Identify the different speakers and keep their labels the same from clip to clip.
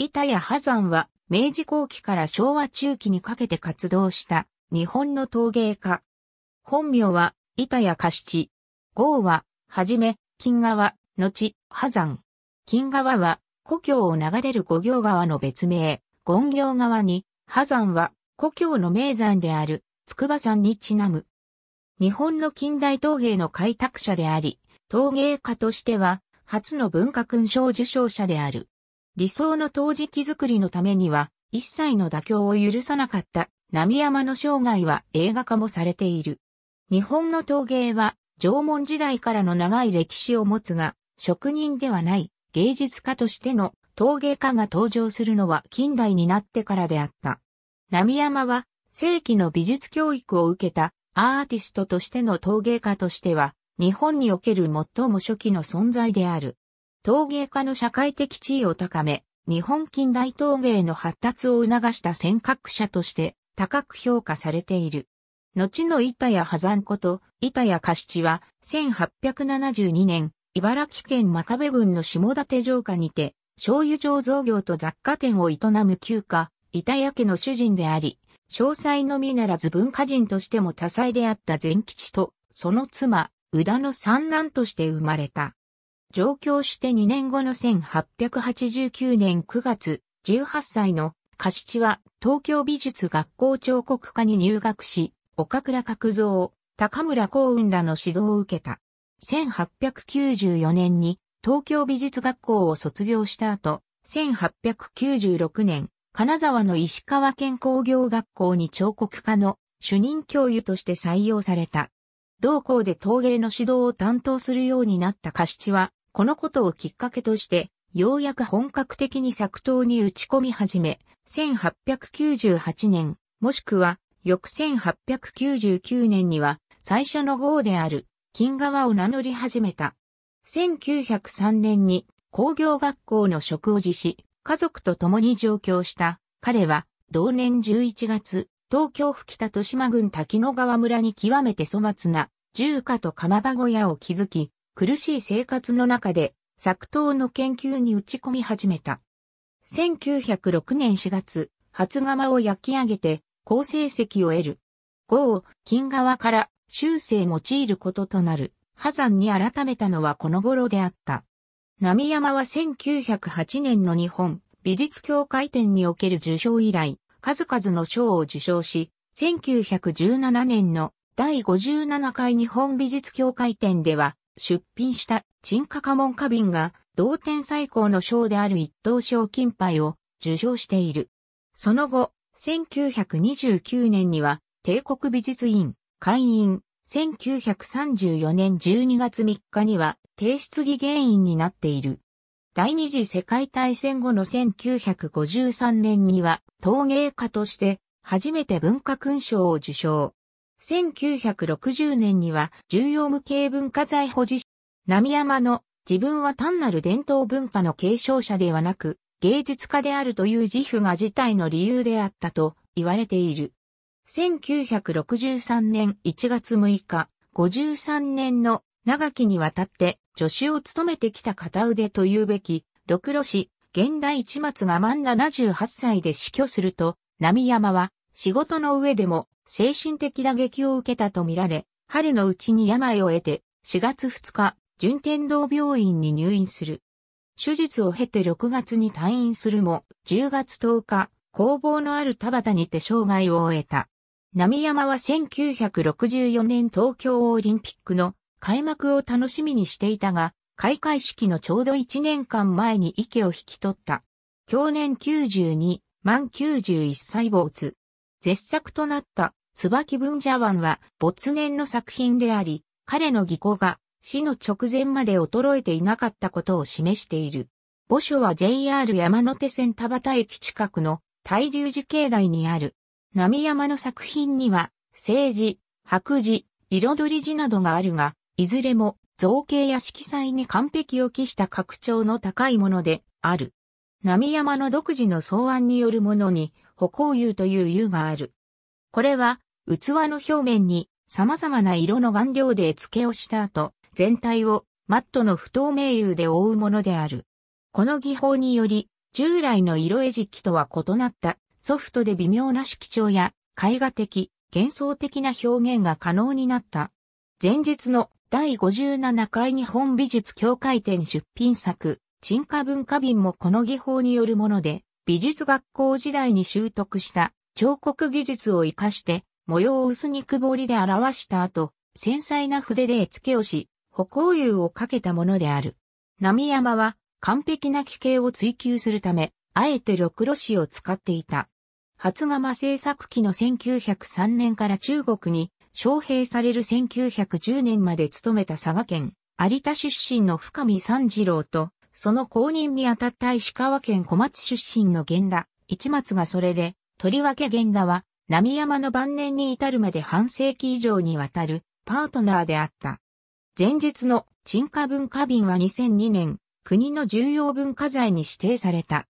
Speaker 1: 板谷波山は明治後期から昭和中期にかけて活動した日本の陶芸家。本名は板谷加七。号は、はじめ、金川、後、波山。金川は故郷を流れる五行川の別名、権行川に、波山は故郷の名山である筑波山にちなむ。日本の近代陶芸の開拓者であり、陶芸家としては初の文化勲章受章者である。理想の陶磁器作りのためには、一切の妥協を許さなかった波山の生涯は映画化もされている。日本の陶芸は縄文時代からの長い歴史を持つが、職人ではない芸術家としての陶芸家が登場するのは近代になってからであった。波山は世紀の美術教育を受けたアーティストとしての陶芸家としては、日本における最も初期の存在である。陶芸家の社会的地位を高め、日本近代陶芸の発達を促した尖閣者として高く評価されている。後の板谷波山こと、板谷貸地は、1872年、茨城県真壁郡の下館城下にて、醤油醸造業と雑貨店を営む旧家、板谷家の主人であり、詳細のみならず文化人としても多彩であった善吉と、その妻、宇田の三男として生まれた。上京して2年後の1889年9月、18歳のシチは東京美術学校彫刻科に入学し、岡倉角蔵、高村幸雲らの指導を受けた。1894年に東京美術学校を卒業した後、1896年、金沢の石川県工業学校に彫刻家の主任教諭として採用された。同校で陶芸の指導を担当するようになったシチは、このことをきっかけとして、ようやく本格的に作刀に打ち込み始め、1898年、もしくは、翌1899年には、最初の号である、金川を名乗り始めた。1903年に工業学校の職を辞し、家族と共に上京した。彼は、同年11月、東京府北豊島郡滝野川村に極めて粗末な、住家と釜場小屋を築き、苦しい生活の中で作刀の研究に打ち込み始めた。1906年4月、初釜を焼き上げて好成績を得る。号を金側から修正用いることとなる。波山に改めたのはこの頃であった。波山は1908年の日本美術協会展における受賞以来、数々の賞を受賞し、1917年の第57回日本美術協会展では出品した陳下家門花瓶が同点最高の賞である一等賞金杯を受賞している。その後、1929年には帝国美術院会員、1934年12月3日には提出議原因になっている。第二次世界大戦後の1953年には陶芸家として初めて文化勲章を受賞。1960年には重要無形文化財保持者、波山の自分は単なる伝統文化の継承者ではなく、芸術家であるという自負が自体の理由であったと言われている。1963年1月6日、53年の長きにわたって助手を務めてきた片腕というべき、六路氏、現代一松が満78歳で死去すると、波山は仕事の上でも精神的打撃を受けたとみられ、春のうちに病を得て、4月2日、順天堂病院に入院する。手術を経て6月に退院するも、10月10日、工房のある田畑にて障害を終えた。波山は1964年東京オリンピックの開幕を楽しみにしていたが、開会式のちょうど1年間前に池を引き取った。去年92、満91歳つ。絶作となった椿文茶碗は没年の作品であり、彼の技巧が死の直前まで衰えていなかったことを示している。墓所は JR 山手線田端駅近くの大龍寺境内にある。波山の作品には、政治、白寺、彩り寺などがあるが、いずれも造形や色彩に完璧を期した格調の高いものである。波山の独自の草案によるものに、歩行遊という遊がある。これは、器の表面に様々な色の顔料で付けをした後、全体をマットの不透明油で覆うものである。この技法により、従来の色絵磁器とは異なったソフトで微妙な色調や絵画的、幻想的な表現が可能になった。前述の第57回日本美術協会展出品作、沈下文化瓶もこの技法によるもので、美術学校時代に習得した彫刻技術を活かして模様を薄肉彫りで表した後、繊細な筆で絵付けをし、歩行油をかけたものである。波山は完璧な規形を追求するため、あえて緑露紙を使っていた。初釜製作機の1903年から中国に招聘される1910年まで勤めた佐賀県、有田出身の深見三次郎と、その後任にあたった石川県小松出身の源田、市松がそれで、とりわけ源田は、波山の晩年に至るまで半世紀以上にわたるパートナーであった。前述の沈下文化瓶は2002年、国の重要文化財に指定された。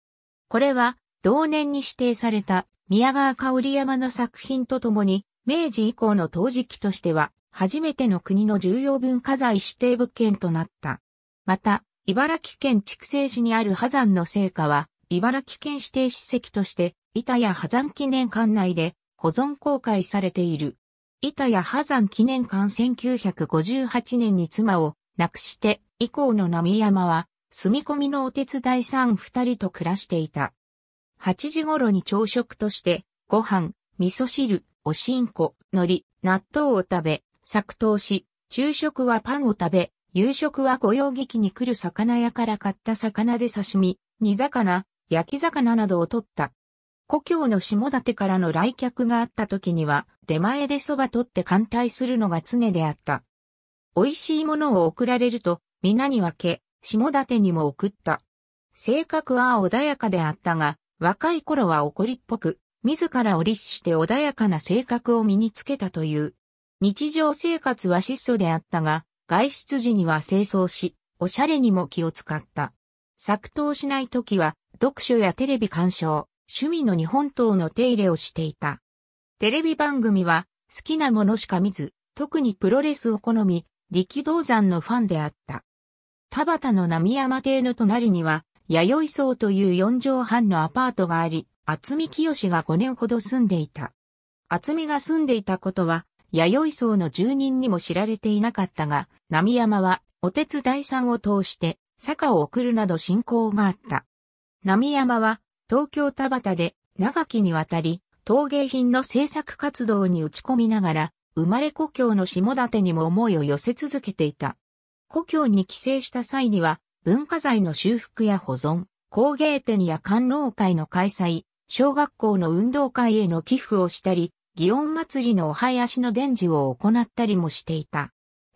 Speaker 1: これは、同年に指定された宮川香織山の作品とともに、明治以降の陶磁器としては、初めての国の重要文化財指定物件となった。また、茨城県筑西市にある波山の聖火は、茨城県指定史跡として、板谷波山記念館内で保存公開されている。板谷波山記念館1958年に妻を亡くして以降の波山は住み込みのお手伝いさん二人と暮らしていた。8時頃に朝食としてご飯、味噌汁、おしんこ、海苔、納豆を食べ、作刀し、昼食はパンを食べ、夕食は御用劇に来る魚屋から買った魚で刺身、煮魚、焼き魚などを取った。故郷の下館からの来客があった時には、出前でそば取って歓待するのが常であった。美味しいものを送られると、皆に分け、下館にも送った。性格は穏やかであったが、若い頃は怒りっぽく、自らを律して穏やかな性格を身につけたという。日常生活は質素であったが、外出時には清掃し、おしゃれにも気を使った。作刀しない時は、読書やテレビ鑑賞、趣味の日本刀の手入れをしていた。テレビ番組は好きなものしか見ず、特にプロレスを好み、力道山のファンであった。田畑の波山邸の隣には、弥生荘という四畳半のアパートがあり、厚見清が5年ほど住んでいた。厚見が住んでいたことは、弥生荘の住人にも知られていなかったが、波山は、お手伝いさんを通して、坂を送るなど信仰があった。波山は、東京田端で長きにわたり陶芸品の制作活動に打ち込みながら、生まれ故郷の下館にも思いを寄せ続けていた。故郷に帰省した際には、文化財の修復や保存、工芸展や観覧会の開催、小学校の運動会への寄付をしたり、祇園祭りのお囃子の伝授を行ったりもしていた。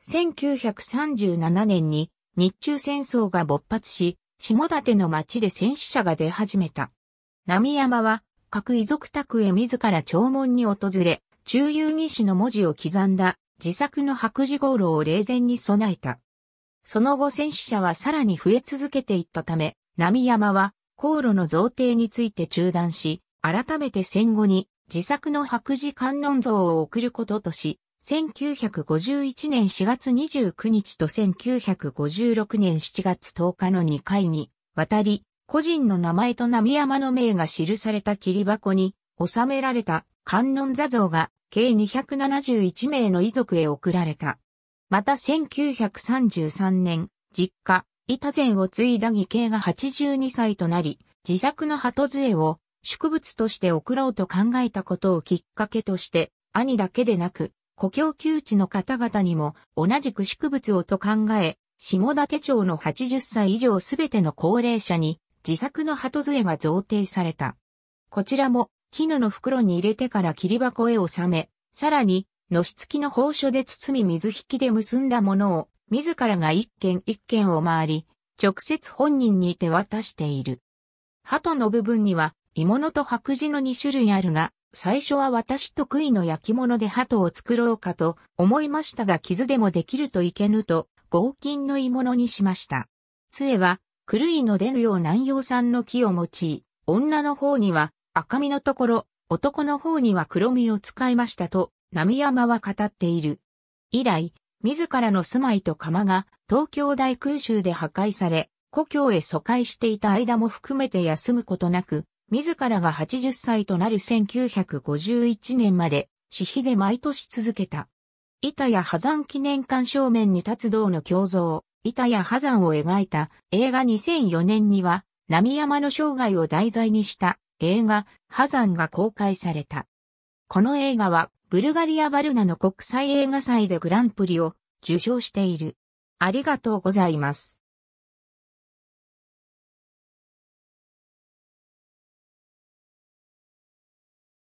Speaker 1: 1937年に日中戦争が勃発し、下館の町で戦死者が出始めた。波山は、各遺族宅へ自ら弔問に訪れ、中遊儀士の文字を刻んだ自作の白磁号炉を霊前に備えた。その後戦死者はさらに増え続けていったため、波山は、航路の贈呈について中断し、改めて戦後に自作の白磁観音像を送ることとし、1951年4月29日と1956年7月10日の2回に、渡り、個人の名前と波山の名が記された切箱に収められた観音座像が計271名の遺族へ送られた。また1933年、実家、板前を継いだ義兄が82歳となり、自作の鳩杖を祝物として送ろうと考えたことをきっかけとして、兄だけでなく、故郷旧地の方々にも同じく祝物をと考え、下館町の80歳以上すべての高齢者に自作の鳩杖が贈呈された。こちらも、絹の袋に入れてから切り箱へ収め、さらに、のし付きの宝書で包み水引きで結んだものを、自らが一軒一軒を回り、直接本人に手渡している。鳩の部分には、鋳物と白磁の2種類あるが、最初は私得意の焼き物で鳩を作ろうかと思いましたが傷でもできるといけぬと合金の鋳物にしました。杖は狂いの出るよう南洋産の木を用い、女の方には赤身のところ、男の方には黒身を使いましたと、波山は語っている。以来、自らの住まいと釜が東京大空襲で破壊され、故郷へ疎開していた間も含めて休むことなく、自らが80歳となる1951年まで、私費で毎年続けた。板や破山記念館正面に立つ銅の胸像、板や波山を描いた映画2004年には、波山の生涯を題材にした映画、波山が公開された。この映画は、ブルガリア・バルナの国際映画祭でグランプリを受賞している。ありがとうございます。